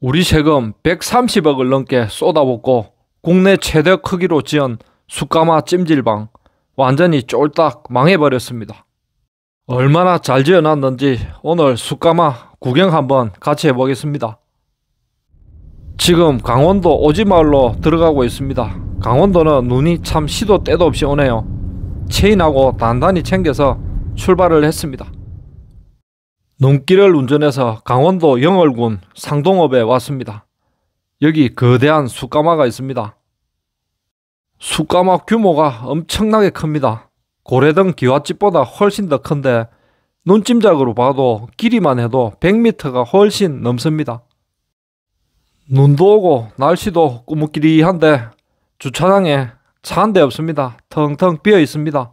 우리 세금 130억을 넘게 쏟아붓고 국내 최대 크기로 지은 숯가마 찜질방 완전히 쫄딱 망해버렸습니다. 얼마나 잘 지어놨는지 오늘 숯가마 구경 한번 같이 해보겠습니다. 지금 강원도 오지마을로 들어가고 있습니다. 강원도는 눈이 참 시도 때도 없이 오네요. 체인하고 단단히 챙겨서 출발을 했습니다. 눈길을 운전해서 강원도 영월군 상동읍에 왔습니다. 여기 거대한 숯가마가 있습니다. 숯가마 규모가 엄청나게 큽니다. 고래등 기와집보다 훨씬 더 큰데 눈찜작으로 봐도 길이만 해도 100m가 훨씬 넘습니다. 눈도 오고 날씨도 꾸무끼리한데 주차장에 차 한 대 없습니다. 텅텅 비어 있습니다.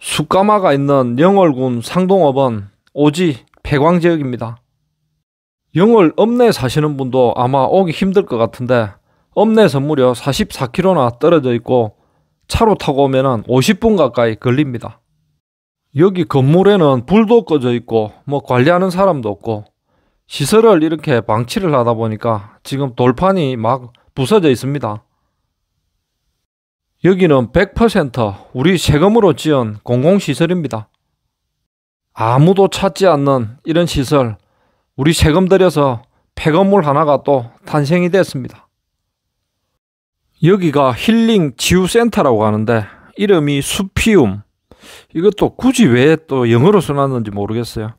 숯가마가 있는 영월군 상동읍은 오지 폐광 지역입니다. 영월 읍내 사시는 분도 아마 오기 힘들 것 같은데 읍내에서 무려 44km나 떨어져 있고 차로 타고 오면 50분 가까이 걸립니다. 여기 건물에는 불도 꺼져 있고 뭐 관리하는 사람도 없고 시설을 이렇게 방치를 하다 보니까 지금 돌판이 막 부서져 있습니다. 여기는 100% 우리 세금으로 지은 공공시설입니다. 아무도 찾지 않는 이런 시설, 우리 세금 들여서 폐건물 하나가 또 탄생이 됐습니다. 여기가 힐링 지우센터라고 하는데 이름이 수피움. 이것도 굳이 왜 또 영어로 써놨는지 모르겠어요.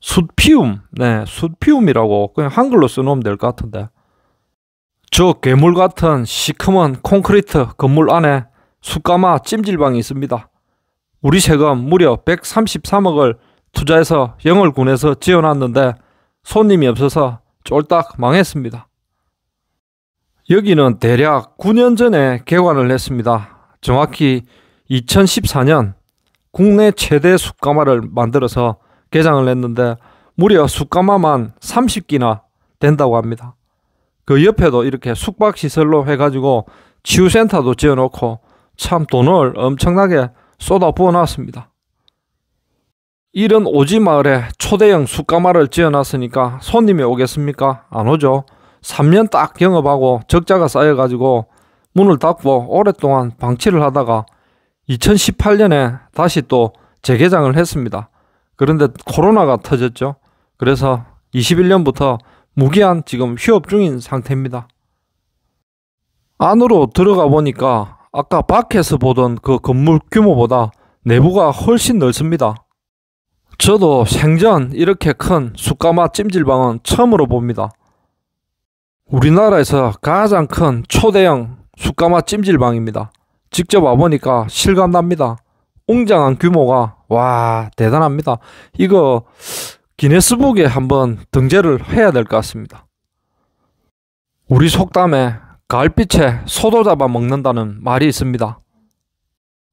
숫피움. 네, 숫피움이라고 그냥 한글로 써놓으면 될 것 같은데. 저 괴물 같은 시커먼 콘크리트 건물 안에 숯가마 찜질방이 있습니다. 우리 세금 무려 133억을 투자해서 영을 군에서 지어놨는데 손님이 없어서 쫄딱 망했습니다. 여기는 대략 9년 전에 개관을 했습니다. 정확히 2014년 국내 최대 숯가마를 만들어서 개장을 했는데 무려 숯가마만 30기나 된다고 합니다. 그 옆에도 이렇게 숙박시설로 해가지고 치유센터도 지어놓고 참 돈을 엄청나게 쏟아 부어놨습니다. 이런 오지 마을에 초대형 숯가마를 지어놨으니까 손님이 오겠습니까? 안 오죠. 3년 딱경업하고 적자가 쌓여가지고 문을 닫고 오랫동안 방치를 하다가 2018년에 다시 또 재개장을 했습니다. 그런데 코로나가 터졌죠. 그래서 21년부터 무기한 지금 휴업 중인 상태입니다. 안으로 들어가 보니까 아까 밖에서 보던 그 건물 규모보다 내부가 훨씬 넓습니다. 저도 생전 이렇게 큰 숯가마 찜질방은 처음으로 봅니다. 우리나라에서 가장 큰 초대형 숯가마 찜질방입니다. 직접 와보니까 실감납니다. 웅장한 규모가 와 대단합니다. 이거 기네스북에 한번 등재를 해야 될 것 같습니다. 우리 속담에 갈을빛에 소도 잡아 먹는다는 말이 있습니다.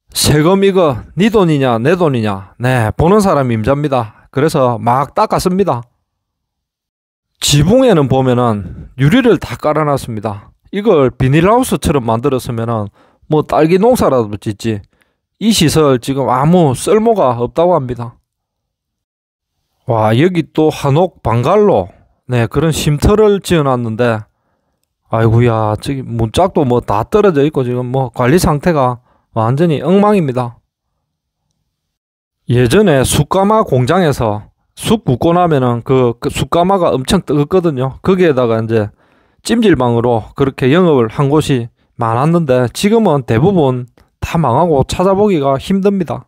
세금 이거 네 돈이냐 내 돈이냐 네 보는 사람이 임자입니다 그래서 막 닦았습니다 지붕에는 보면은 유리를 다 깔아놨습니다 이걸 비닐하우스처럼 만들었으면은 뭐 딸기 농사라도 짓지 이 시설 지금 아무 쓸모가 없다고 합니다 와 여기 또 한옥 방갈로 네 그런 쉼터를 지어놨는데 아이구야 저기 문짝도 뭐 다 떨어져 있고 지금 뭐 관리 상태가 완전히 엉망입니다. 예전에 숯가마 공장에서 숯 굽고 나면은 그, 그, 숯가마가 엄청 뜨겁거든요. 거기에다가 이제 찜질방으로 그렇게 영업을 한 곳이 많았는데 지금은 대부분 다 망하고 찾아보기가 힘듭니다.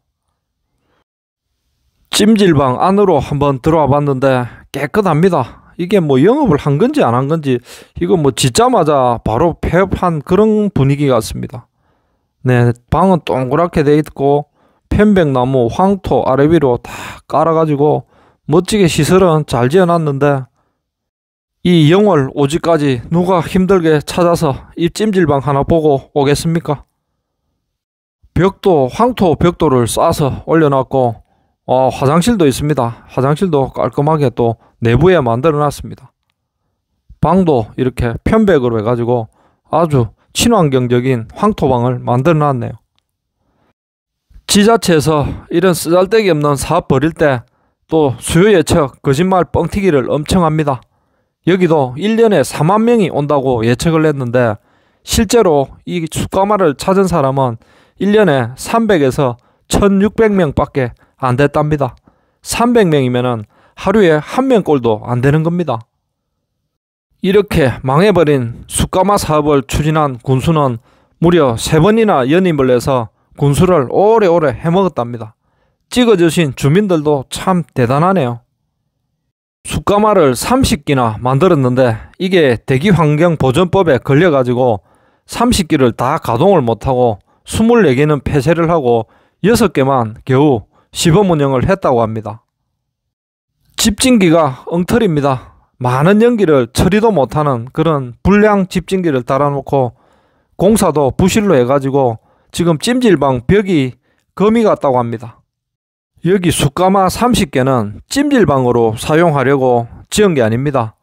찜질방 안으로 한번 들어와 봤는데 깨끗합니다. 이게 뭐 영업을 한 건지 안 한 건지 이거 뭐 짓자마자 바로 폐업한 그런 분위기 같습니다. 네, 방은 동그랗게 돼 있고 편백나무, 황토 아래 위로 다 깔아가지고 멋지게 시설은 잘 지어놨는데 이 영월 오지까지 누가 힘들게 찾아서 이찜질방 하나 보고 오겠습니까? 벽도 황토 벽돌을 싸서 올려놨고 어, 화장실도 있습니다. 화장실도 깔끔하게 또 내부에 만들어놨습니다. 방도 이렇게 편백으로 해가지고 아주 친환경적인 황토방을 만들어 놨네요. 지자체에서 이런 쓰잘데기 없는 사업 벌일 때 또 수요 예측 거짓말 뻥튀기를 엄청 합니다. 여기도 1년에 4만 명이 온다고 예측을 했는데 실제로 이 숫가마를 찾은 사람은 1년에 300에서 1600명 밖에 안 됐답니다. 300명이면은 하루에 한 명꼴도 안 되는 겁니다. 이렇게 망해버린 숯가마 사업을 추진한 군수는 무려 세번이나 연임을 해서 군수를 오래오래 해먹었답니다. 찍어주신 주민들도 참 대단하네요. 숯가마를 30기나 만들었는데 이게 대기환경보전법에 걸려가지고 30기를 다 가동을 못하고 24개는 폐쇄를 하고 6개만 겨우 시범 운영을 했다고 합니다. 집진기가 엉터리입니다. 많은 연기를 처리도 못하는 그런 불량 집진기를 달아놓고 공사도 부실로 해가지고 지금 찜질방 벽이 거미 같다고 합니다. 여기 숯가마 30개는 찜질방으로 사용하려고 지은 게 아닙니다.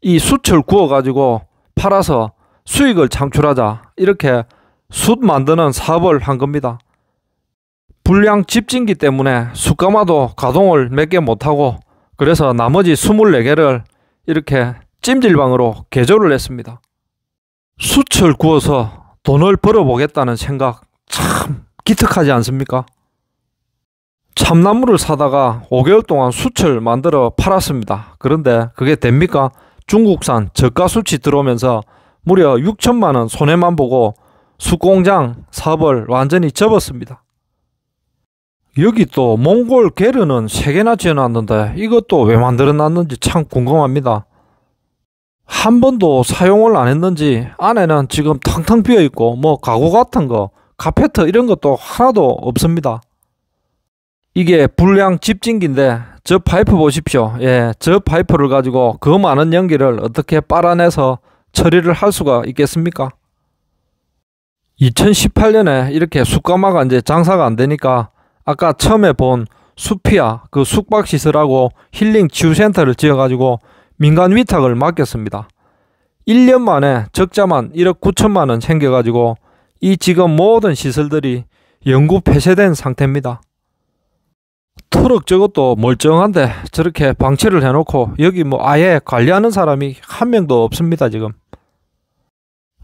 이 숯을 구워가지고 팔아서 수익을 창출하자 이렇게 숯 만드는 사업을 한 겁니다. 불량 집진기 때문에 숯가마도 가동을 몇 개 못하고 그래서 나머지 24개를 이렇게 찜질방으로 개조를 했습니다. 수철 구워서 돈을 벌어보겠다는 생각 참 기특하지 않습니까? 참나무를 사다가 5개월 동안 수철 만들어 팔았습니다. 그런데 그게 됩니까? 중국산 저가 수치 들어오면서 무려 6천만 원 손해만 보고 수공장 사업을 완전히 접었습니다. 여기 또 몽골 게르는 세개나 지어놨는데 이것도 왜 만들어놨는지 참 궁금합니다. 한 번도 사용을 안 했는지 안에는 지금 텅텅 비어있고 뭐 가구 같은 거 카페트 이런 것도 하나도 없습니다. 이게 불량 집진기인데 저 파이프 보십시오. 예, 저 파이프를 가지고 그 많은 연기를 어떻게 빨아내서 처리를 할 수가 있겠습니까? 2018년에 이렇게 숯가마가 이제 장사가 안 되니까 아까 처음에 본 수피아 그 숙박시설하고 힐링 치유센터를 지어가지고 민간 위탁을 맡겼습니다. 1년 만에 적자만 1억 9천만 원 챙겨가지고 이 지금 모든 시설들이 영구 폐쇄된 상태입니다. 트럭 저것도 멀쩡한데 저렇게 방치를 해놓고 여기 뭐 아예 관리하는 사람이 한 명도 없습니다 지금.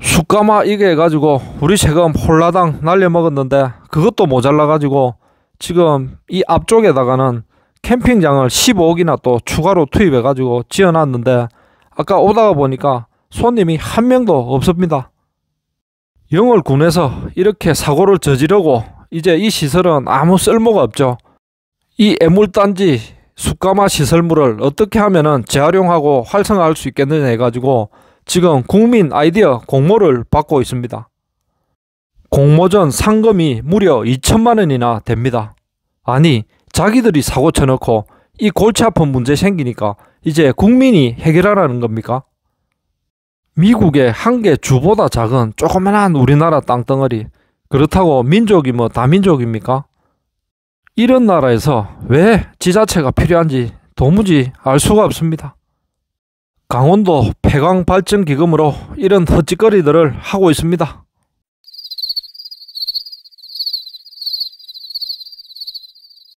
숯가마 이게 해가지고 우리 세금 홀라당 날려먹었는데 그것도 모자라가지고 지금 이 앞쪽에다가는 캠핑장을 15억이나 또 추가로 투입해 가지고 지어놨는데 아까 오다가 보니까 손님이 한 명도 없습니다. 영월군에서 이렇게 사고를 저지르고 이제 이 시설은 아무 쓸모가 없죠. 이 애물단지 숯가마 시설물을 어떻게 하면은 재활용하고 활성화할 수 있겠느냐 해가지고 지금 국민 아이디어 공모를 받고 있습니다. 공모전 상금이 무려 2천만 원이나 됩니다. 아니 자기들이 사고 쳐놓고 이 골치 아픈 문제 생기니까 이제 국민이 해결하라는 겁니까? 미국의 한 개 주보다 작은 조그만한 우리나라 땅덩어리 그렇다고 민족이 뭐 다민족입니까? 이런 나라에서 왜 지자체가 필요한지 도무지 알 수가 없습니다. 강원도 폐광 발전 기금으로 이런 헛짓거리들을 하고 있습니다.